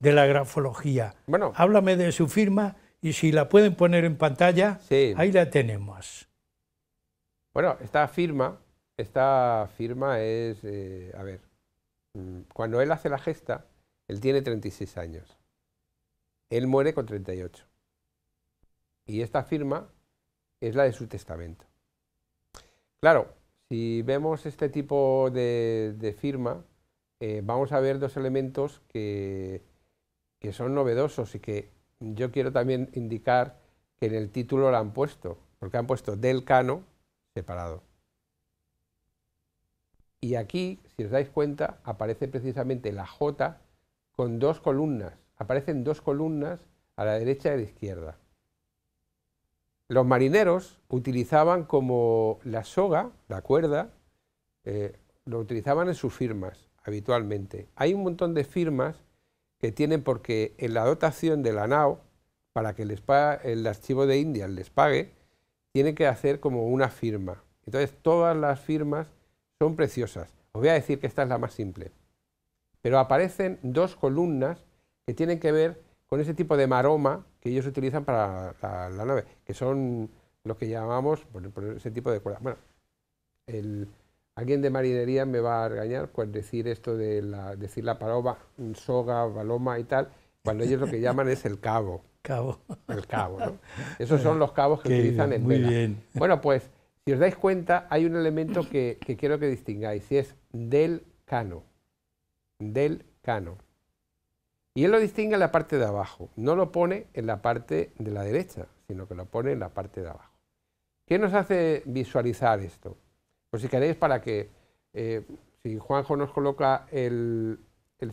de la grafología. Bueno. Háblame de su firma y si la pueden poner en pantalla, ahí la tenemos. Bueno, esta firma, esta firma es, eh, a ver, mm, cuando él hace la gesta, él tiene 36 años. Él muere con 38. Y esta firma es la de su testamento. Claro, si vemos este tipo de, firma, eh, vamos a ver dos elementos que, que son novedosos y que yo quiero también indicar que en el título la han puesto, porque han puesto del cano separado. Y aquí, si os dais cuenta, aparece precisamente la J con dos columnas aparecen dos columnas a la derecha y a la izquierda. Los marineros utilizaban como la soga, la cuerda, eh, lo utilizaban en sus firmas habitualmente. Hay un montón de firmas que tienen porque en la dotación de la nao, para que les el archivo de India les pague, tienen que hacer como una firma. Entonces todas las firmas son preciosas. Os voy a decir que esta es la más simple. Pero aparecen dos columnas que tienen que ver con ese tipo de maroma que ellos utilizan para la, nave, que son los que llamamos por, ese tipo de cuerda. Bueno, el, alguien de marinería me va a regañar por decir esto de la, decir la paloma, soga, baloma y tal, cuando ellos lo que llaman es el cabo. Cabo. El cabo, ¿no? Esos son los cabos que utilizan en muy Bien. Bueno, pues, si os dais cuenta, hay un elemento que, que quiero que distingáis, y es del cano. Del cano. Y él lo distingue en la parte de abajo, no lo pone en la parte de la derecha, sino que lo pone en la parte de abajo. ¿Qué nos hace visualizar esto? Pues si queréis, para que, eh, si Juanjo nos coloca el,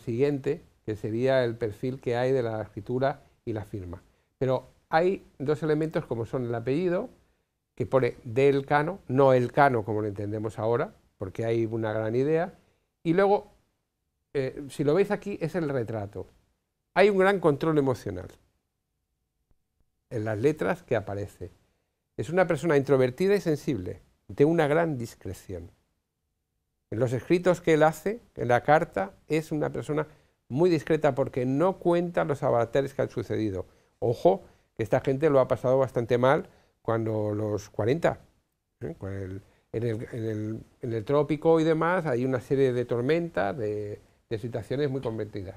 siguiente, que sería el perfil que hay de la escritura y la firma. Pero hay dos elementos como son el apellido, que pone del cano, no el cano como lo entendemos ahora, porque hay una gran idea, y luego, eh, si lo veis aquí, es el retrato. Hay un gran control emocional en las letras que aparece. Es una persona introvertida y sensible, de una gran discreción. En los escritos que él hace, en la carta, es una persona muy discreta porque no cuenta los avatares que han sucedido. Ojo, que esta gente lo ha pasado bastante mal cuando los 40, ¿eh? en, el, trópico y demás, hay una serie de tormentas, de situaciones muy convertidas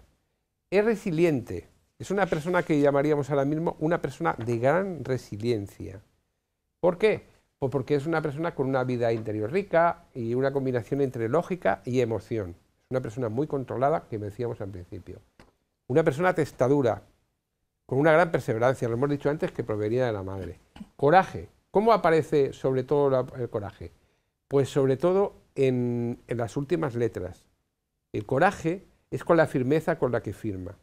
es resiliente. Es una persona que llamaríamos ahora mismo una persona de gran resiliencia. ¿Por qué? Pues porque es una persona con una vida interior rica y una combinación entre lógica y emoción. Es una persona muy controlada, que decíamos al principio. Una persona testadura, con una gran perseverancia, lo hemos dicho antes, que provenía de la madre. Coraje. ¿Cómo aparece sobre todo el coraje? Pues sobre todo en las últimas letras. El coraje es con la firmeza con la que firma.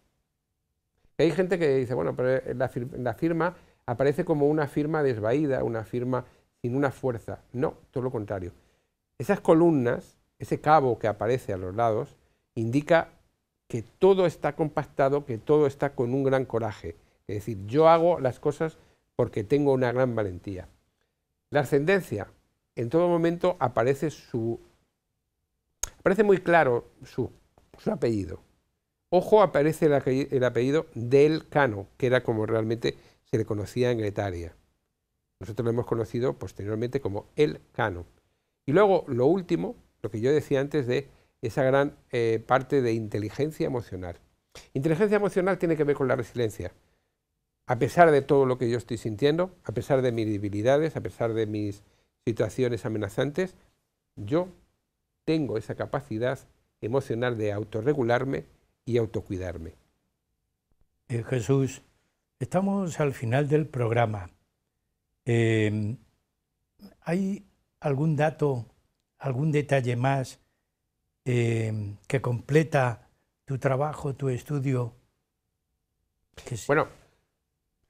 hay gente que dice, bueno, pero eh, la, la firma aparece como una firma desvaída, una firma sin una fuerza. No, todo lo contrario. Esas columnas, ese cabo que aparece a los lados, indica que todo está compactado, que todo está con un gran coraje. Es decir, yo hago las cosas porque tengo una gran valentía. La ascendencia, en todo momento aparece su... Aparece muy claro su su apellido. Ojo aparece el apellido del Cano, que era como realmente se le conocía en Gretaria. Nosotros lo hemos conocido posteriormente como el Cano. Y luego, lo último, lo que yo decía antes de esa gran eh, parte de inteligencia emocional. Inteligencia emocional tiene que ver con la resiliencia. A pesar de todo lo que yo estoy sintiendo, a pesar de mis debilidades, a pesar de mis situaciones amenazantes, yo tengo esa capacidad emocional de autorregularme y autocuidarme. Eh, Jesús, estamos al final del programa. Em, ¿Hay algún dato, algún detalle más em, que completa tu trabajo, tu estudio? Bueno,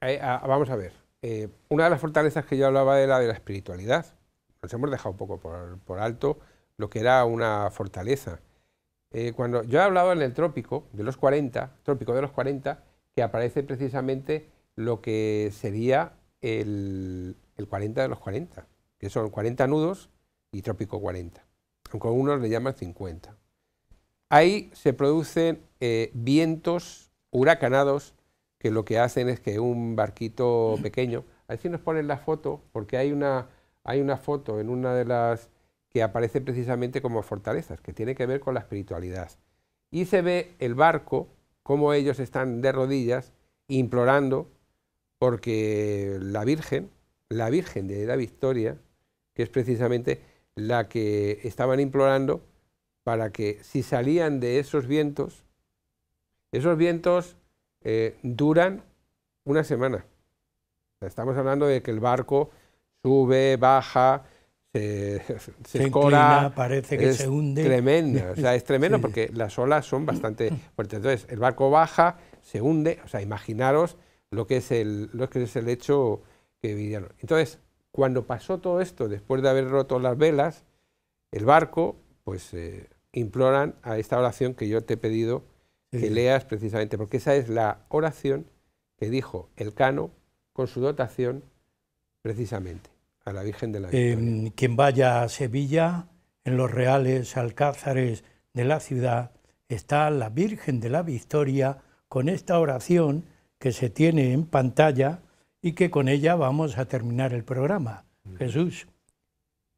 eh, vamos a ver. Eh, una de las fortalezas que yo hablaba era de la espiritualidad. Nos hemos dejado un poco por alto lo que era una fortaleza eh, cuando yo he hablado en el trópico de los 40, trópico de los 40, que aparece precisamente lo que sería el, 40 de los 40, que son 40 nudos y trópico 40, aunque algunos le llaman 50. Ahí se producen eh, vientos huracanados que lo que hacen es que un barquito pequeño, a ver si nos ponen la foto, porque hay una, hay una foto en una de las que aparece precisamente como fortalezas, que tiene que ver con la espiritualidad. Y se ve el barco, como ellos están de rodillas, implorando, porque la Virgen, la Virgen de la Victoria, que es precisamente la que estaban implorando para que si salían de esos vientos, esos vientos eh, duran una semana. Estamos hablando de que el barco sube, baja, se, se, parece que se hunde. tremenda o sea, es tremendo porque las olas son bastante fuertes. Entonces, el barco baja, se hunde, o sea, imaginaros lo que es el, lo que es el hecho que vivieron. Entonces, cuando pasó todo esto, después de haber roto las velas, el barco, pues eh, imploran a esta oración que yo te he pedido que leas precisamente, porque esa es la oración que dijo el cano con su dotación precisamente. A la Virgen de la eh, quien vaya a Sevilla, en los reales alcázares de la ciudad, está la Virgen de la Victoria con esta oración que se tiene en pantalla y que con ella vamos a terminar el programa. Jesús,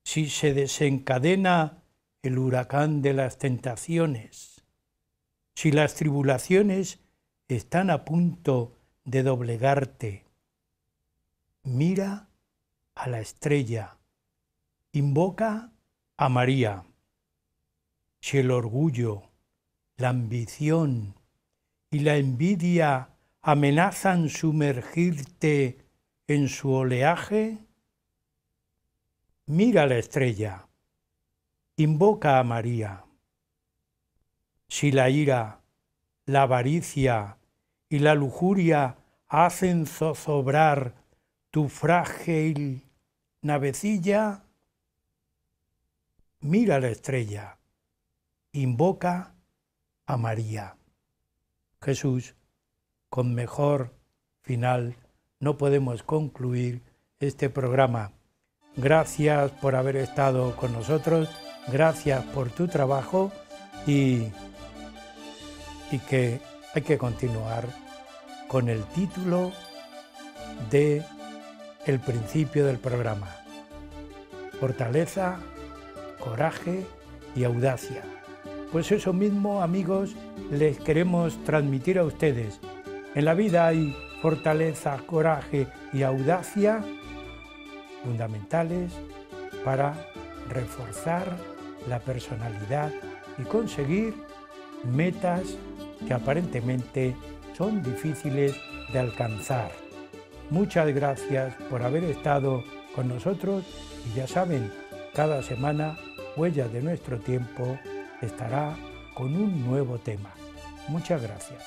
si se desencadena el huracán de las tentaciones, si las tribulaciones están a punto de doblegarte, mira a la estrella, invoca a María. Si el orgullo, la ambición y la envidia amenazan sumergirte en su oleaje, mira la estrella, invoca a María. Si la ira, la avaricia y la lujuria hacen zozobrar tu frágil navecilla, mira la estrella, invoca a María. Jesús, con mejor final no podemos concluir este programa. Gracias por haber estado con nosotros, gracias por tu trabajo y, y que hay que continuar con el título de el principio del programa. Fortaleza, coraje y audacia. Pues eso mismo, amigos, les queremos transmitir a ustedes. En la vida hay fortaleza, coraje y audacia fundamentales para reforzar la personalidad y conseguir metas que aparentemente son difíciles de alcanzar. Muchas gracias por haber estado con nosotros y ya saben, cada semana Huella de nuestro tiempo estará con un nuevo tema. Muchas gracias.